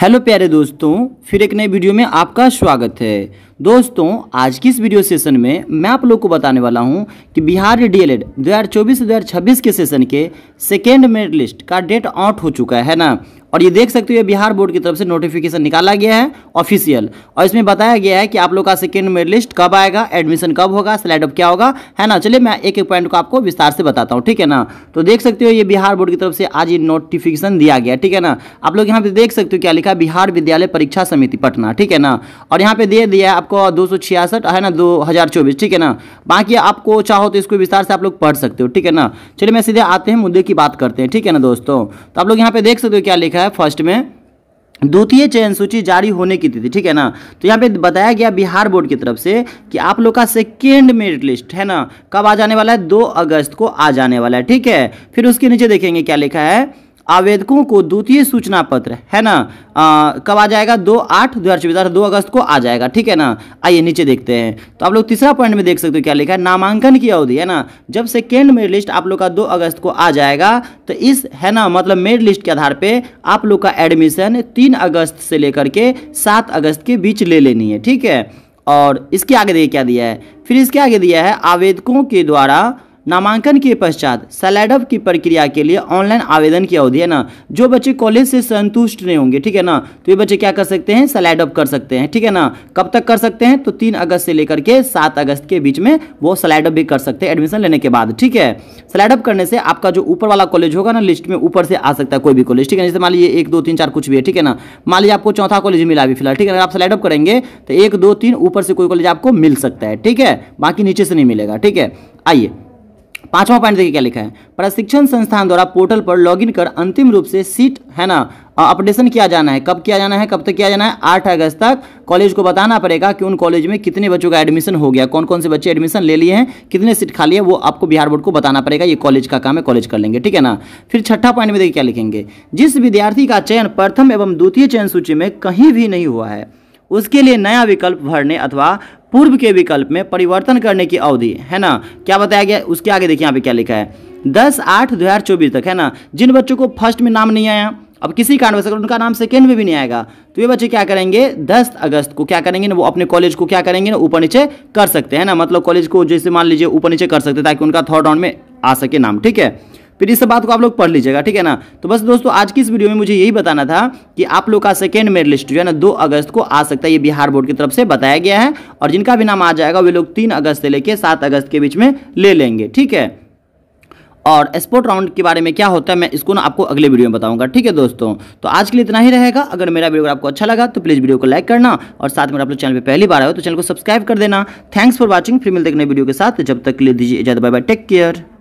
hello प्यारे दोस्तों फिर एक नए वीडियो में आपका स्वागत है दोस्तों आज की इस वीडियो सेशन में मैं आप लोग को बताने वाला हूं कि बिहार डीएलएड 2024 से 2026 के सेशन के सेकेंड मेरिट लिस्ट का डेट आउट हो चुका है ना और ये देख सकते हो बिहार बोर्ड की तरफ से नोटिफिकेशन निकाला गया है ऑफिशियल और इसमें बताया गया है कि आप लोग का सेकेंड मेरिट लिस्ट कब आएगा एडमिशन कब होगा स्लाइडअप क्या होगा है ना चलिए मैं एक एक पॉइंट को आपको विस्तार से बताता हूँ ठीक है ना तो देख सकते हो ये बिहार बोर्ड की तरफ से आज ये नोटिफिकेशन दिया गया ठीक है ना आप लोग यहाँ पे देख सकते हो क्या लिखा बिहार विद्यालय परीक्षा समिति पटना ठीक है ना और यहाँ पे दे दिया है आपको दो है ना दो ठीक है ना बाकी आपको चाहो तो इसको विस्तार से आप लोग पढ़ सकते हो ठीक है ना चलिए मैं सीधे आते हैं मुद्दे की बात करते हैं ठीक है ना दोस्तों तो आप लोग यहाँ पे देख सकते हो क्या लिखा है है फर्स्ट में द्वितीय चयन सूची जारी होने की तिथि ठीक है ना तो यहाँ पे बताया गया बिहार बोर्ड की तरफ से कि आप लोग का सेकेंड मेरिट लिस्ट है ना कब आ जाने वाला है दो अगस्त को आ जाने वाला है ठीक है फिर उसके नीचे देखेंगे क्या लिखा है आवेदकों को द्वितीय सूचना पत्र है ना आ, कब आ जाएगा दो आठ दो हज़ार चौबीस दो अगस्त को आ जाएगा ठीक है ना आइए नीचे देखते हैं तो आप लोग तीसरा पॉइंट में देख सकते हो क्या लिखा है नामांकन की अवधि है ना जब सेकेंड मेरिट लिस्ट आप लोग का दो अगस्त को आ जाएगा तो इस है ना मतलब मेरिट लिस्ट के आधार पर आप लोग का एडमिशन तीन अगस्त से लेकर के सात अगस्त के बीच ले लेनी है ठीक है और इसके आगे देखिए क्या दिया है फिर इसके आगे दिया है आवेदकों के द्वारा नामांकन के पश्चात सलैडअप की प्रक्रिया के लिए ऑनलाइन आवेदन की अवधि है ना जो बच्चे कॉलेज से संतुष्ट नहीं होंगे ठीक है ना तो ये बच्चे क्या कर सकते हैं सलैडअप कर सकते हैं ठीक है ना कब तक कर सकते हैं तो तीन अगस्त से लेकर के सात अगस्त के बीच में वो सलैडअप भी कर सकते हैं एडमिशन लेने के बाद ठीक है सलैडअप करने से आपका जो ऊपर वाला कॉलेज होगा ना लिस्ट में ऊपर से आ सकता है कोई भी कॉलेज ठीक है जैसे मान लीजिए एक दो तीन चार कुछ भी है ठीक है ना मान लीजिए आपको चौथा कॉलेज मिला अभी फिलहाल ठीक है आप सलैडअप करेंगे तो एक दो तीन ऊपर से कोई कॉलेज आपको मिल सकता है ठीक है बाकी नीचे से नहीं मिलेगा ठीक है आइए पांचवा पॉइंट देखिए क्या लिखा है प्रशिक्षण संस्थान द्वारा पोर्टल पर लॉगिन कर अंतिम रूप से सीट है ना अपडेशन किया जाना है कब किया जाना है कब तक किया जाना है आठ अगस्त तक कॉलेज को बताना पड़ेगा कि उन कॉलेज में कितने बच्चों का एडमिशन हो गया कौन कौन से बच्चे एडमिशन ले लिए हैं कितने सीट खाली है वो आपको बिहार बोर्ड को बताना पड़ेगा ये कॉलेज का काम है कॉलेज कर लेंगे ठीक है ना फिर छठा पॉइंट में देखिए क्या लिखेंगे जिस विद्यार्थी का चयन प्रथम एवं द्वितीय चयन सूची में कहीं भी नहीं हुआ है उसके लिए नया विकल्प भरने अथवा पूर्व के विकल्प में परिवर्तन करने की अवधि है ना क्या बताया गया उसके आगे देखिए यहाँ पे क्या लिखा है दस आठ दो हज़ार चौबीस तक है ना जिन बच्चों को फर्स्ट में नाम नहीं आया अब किसी कारण अगर उनका नाम सेकेंड में भी नहीं आएगा तो ये बच्चे क्या करेंगे दस अगस्त को क्या करेंगे ना वो अपने कॉलेज को क्या करेंगे ना ऊपर नीचे कर सकते हैं ना मतलब कॉलेज को जैसे मान लीजिए ऊपर नीचे कर सकते हैं ताकि उनका थर्ड राउंड में आ सके नाम ठीक है फिर इस बात को आप लोग पढ़ लीजिएगा ठीक है ना तो बस दोस्तों आज की इस वीडियो में मुझे यही बताना था कि आप लोग का सेकेंड मेरिट लिस्ट जो है ना दो अगस्त को आ सकता है ये बिहार बोर्ड की तरफ से बताया गया है और जिनका भी नाम आ जाएगा वे लोग तीन अगस्त से लेकर सात अगस्त के बीच में ले लेंगे ठीक है और स्पोर्ट राउंड के बारे में क्या होता है मैं इसको ना आपको अगले वीडियो में बताऊंगा ठीक है दोस्तों तो आज के लिए इतना ही रहेगा अगर मेरा वीडियो आपको अच्छा लगा तो प्लीज़ वीडियो को लाइक करना और साथ में आप लोग चैनल पर पहली बार आए हो तो चैनल को सब्सक्राइब कर देना थैंक्स फॉर वॉचिंग फिर मिलते नए वीडियो के साथ जब तक ले दीजिए इजाजत बाय बाय टेक केयर